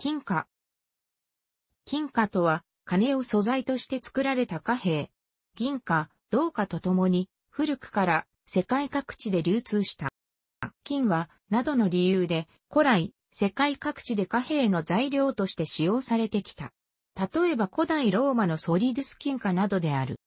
金貨。金貨とは、金を素材として作られた貨幣。銀貨、銅貨とともに、古くから世界各地で流通した。金は、などの理由で、古来、世界各地で貨幣の材料として使用されてきた。例えば古代ローマのソリドス金貨などである。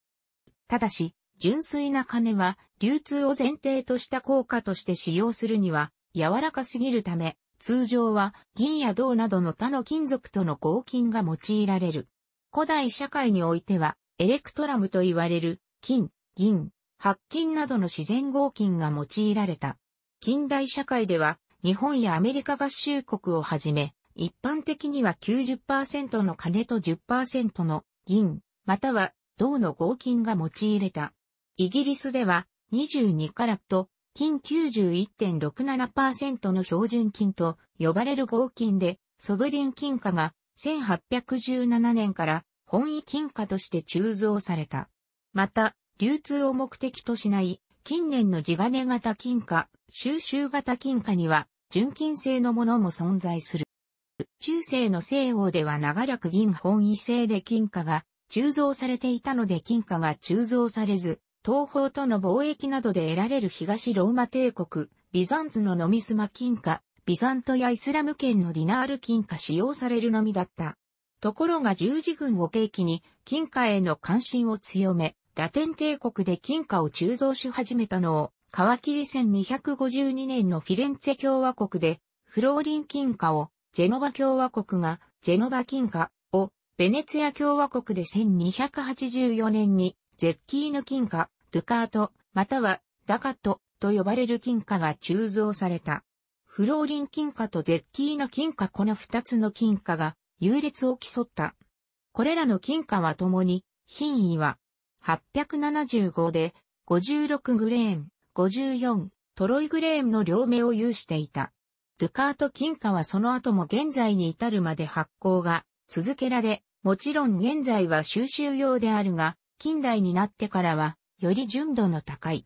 ただし、純粋な金は流通を前提とした効果として使用するには柔らかすぎるため、通常は銀や銅などの他の金属との合金が用いられる。古代社会においては、エレクトラムと言われる金、銀、白金などの自然合金が用いられた。近代社会では、日本やアメリカ合衆国をはじめ、一般的には90%の金と10%の銀、または銅の合金が用いれた。イギリスでは22カラット、金91.67%の標準金と呼ばれる合金で、ソブリン金貨が1817年から本位金貨として鋳造された。また、流通を目的としない近年の地金型金貨、収集型金貨には純金製のものも存在する。中世の西欧では長らく銀本位制で金貨が鋳造されていたので金貨が鋳造されず、東方との貿易などで得られる東ローマ帝国、ビザンツのノミスマ金貨、ビザントやイスラム圏のディナール金貨使用されるのみだった。ところが十字軍を契機に金貨への関心を強め、ラテン帝国で金貨を鋳造し始めたのを、皮切り1252年のフィレンツェ共和国で、フローリン金貨を、ジェノバ共和国が、ジェノバ金貨を、ベネツィア共和国で1284年に、ゼッキーヌ金貨ドゥカート、またはダカットと呼ばれる金貨が鋳造された。フローリン金貨とゼッキーナ金貨この二つの金貨が優劣を競った。これらの金貨は共に、品位は875で56グレーン、54、トロイグレーンの両目を有していた。ドゥカート金貨はその後も現在に至るまで発行が続けられ、もちろん現在は収集用であるが、近代になってからはより純度の高い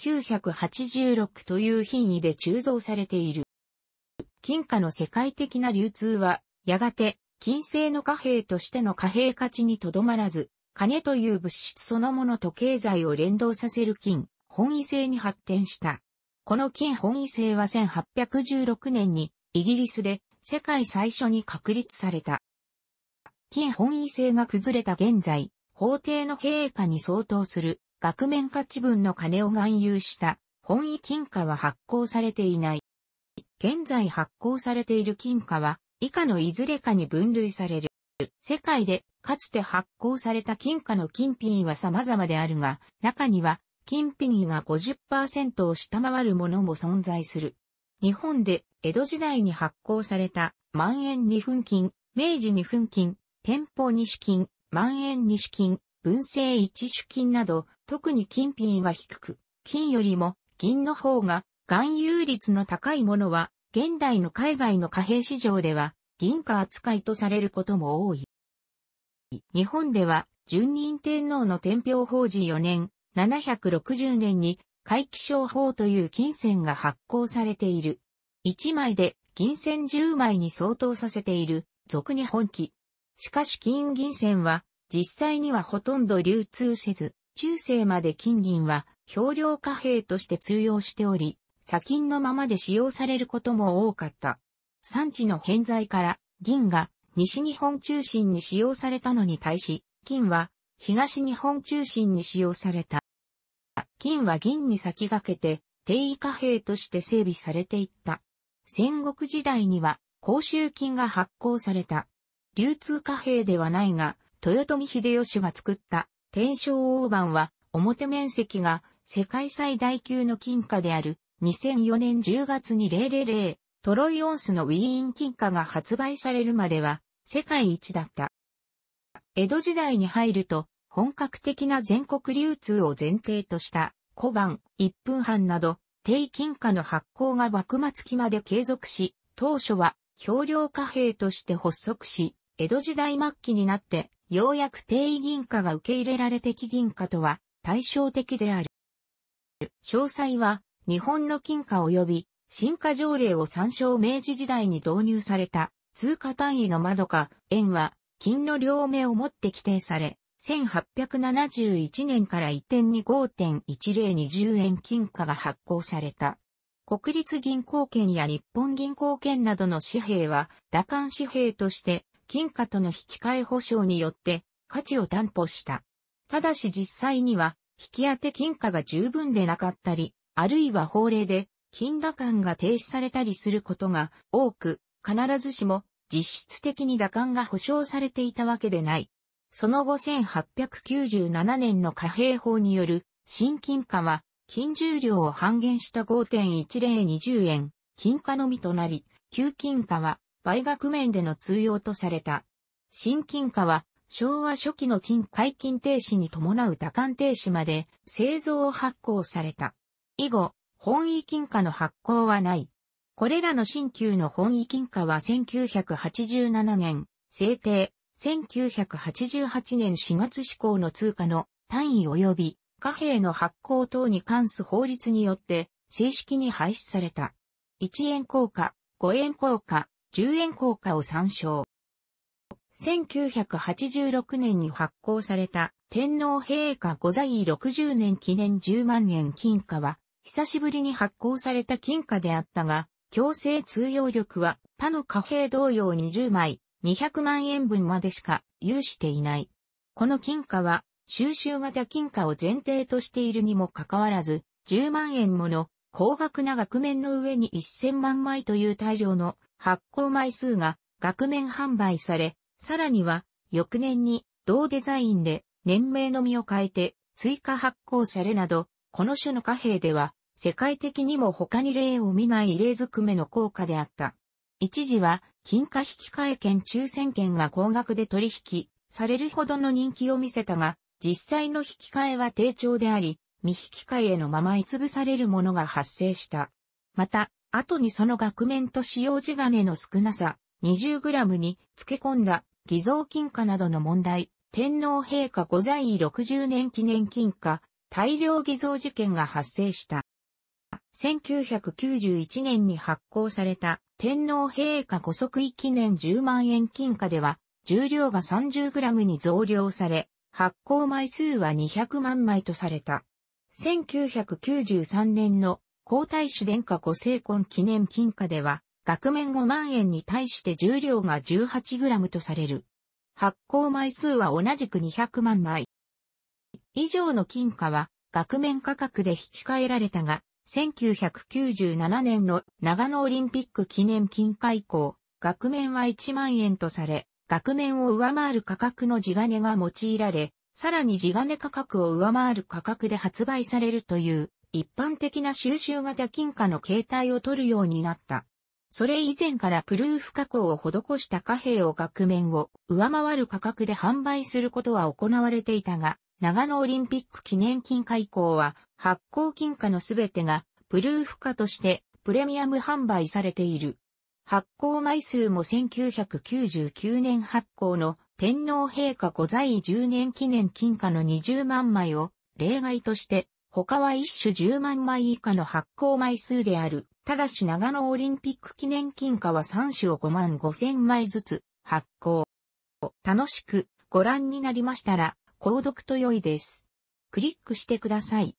986という品位で鋳造されている。金貨の世界的な流通は、やがて金製の貨幣としての貨幣価値にとどまらず、金という物質そのものと経済を連動させる金、本位制に発展した。この金本位制は1816年にイギリスで世界最初に確立された。金本位制が崩れた現在、法廷の陛下に相当する額面価値分の金を含有した本位金貨は発行されていない。現在発行されている金貨は以下のいずれかに分類される。世界でかつて発行された金貨の金品は様々であるが、中には金品が50%を下回るものも存在する。日本で江戸時代に発行された万円二分金、明治二分金、天保二種金、万円二種金、文政一種金など特に金品は低く、金よりも銀の方が含有率の高いものは、現代の海外の貨幣市場では銀貨扱いとされることも多い。日本では、順任天皇の天平法治4年、760年に、皆既商法という金銭が発行されている。1枚で銀銭10枚に相当させている、俗に本気。しかし金銀銭は、実際にはほとんど流通せず、中世まで金銀は漂量貨幣として通用しており、砂金のままで使用されることも多かった。産地の偏在から銀が西日本中心に使用されたのに対し、金は東日本中心に使用された。金は銀に先駆けて定位貨幣として整備されていった。戦国時代には公衆金が発行された。流通貨幣ではないが、豊臣秀吉が作った天正大判は、表面積が世界最大級の金貨である2004年10月に000トロイオンスのウィーン金貨が発売されるまでは世界一だった。江戸時代に入ると本格的な全国流通を前提とした小判、一分半など低金貨の発行が幕末期まで継続し、当初は橋量貨幣として発足し、江戸時代末期になってようやく定位銀貨が受け入れられて的銀貨とは対照的である。詳細は日本の金貨及び新貨条例を参照明治時代に導入された通貨単位の窓か円は金の両目をもって規定され、1871年から一転に5.1020円金貨が発行された。国立銀行券や日本銀行券などの紙幣は、打艦紙幣として金貨との引き換え保証によって価値を担保した。ただし実際には、引き当て金貨が十分でなかったり、あるいは法令で金打感が停止されたりすることが多く、必ずしも実質的に打感が保証されていたわけでない。その後1897年の貨幣法による新金貨は、金重量を半減した5.1020円、金貨のみとなり、旧金貨は売学面での通用とされた。新金貨は、昭和初期の金解禁停止に伴う多感停止まで製造を発行された。以後、本位金貨の発行はない。これらの新旧の本位金貨は1987年、制定、1988年4月施行の通貨の単位及び貨幣の発行等に関す法律によって正式に廃止された。1円硬貨、5円硬貨、10円硬貨を参照。1986年に発行された天皇陛下御在位60年記念10万円金貨は、久しぶりに発行された金貨であったが、強制通用力は他の貨幣同様20枚、200万円分までしか有していない。この金貨は収集型金貨を前提としているにもかかわらず、10万円もの高額な額面の上に1000万枚という大量の発行枚数が額面販売され、さらには翌年に同デザインで年名のみを変えて追加発行されなど、この種の貨幣では世界的にも他に例を見ない異例ずくめの効果であった。一時は金貨引換券抽選券が高額で取引されるほどの人気を見せたが、実際の引き換えは低調であり、未引き会へのままいつぶされるものが発生した。また、後にその額面と使用地金の少なさ、20g に漬け込んだ偽造金貨などの問題、天皇陛下御在位60年記念金貨、大量偽造事件が発生した。1991年に発行された天皇陛下御即位記念10万円金貨では、重量が3 0グラムに増量され、発行枚数は200万枚とされた。1993年の皇太子殿下ご成婚記念金貨では、額面5万円に対して重量が 18g とされる。発行枚数は同じく200万枚。以上の金貨は、額面価格で引き換えられたが、1997年の長野オリンピック記念金貨以降、額面は1万円とされ、額面を上回る価格の地金が用いられ、さらに地金価格を上回る価格で発売されるという一般的な収集型金貨の形態を取るようになった。それ以前からプルーフ加工を施した貨幣を額面を上回る価格で販売することは行われていたが、長野オリンピック記念金貨以降は発行金貨のすべてがプルーフ化としてプレミアム販売されている。発行枚数も1999年発行の天皇陛下御在位10年記念金貨の20万枚を例外として、他は一種10万枚以下の発行枚数である。ただし長野オリンピック記念金貨は3種を5万5千枚ずつ発行。楽しくご覧になりましたら、購読と良いです。クリックしてください。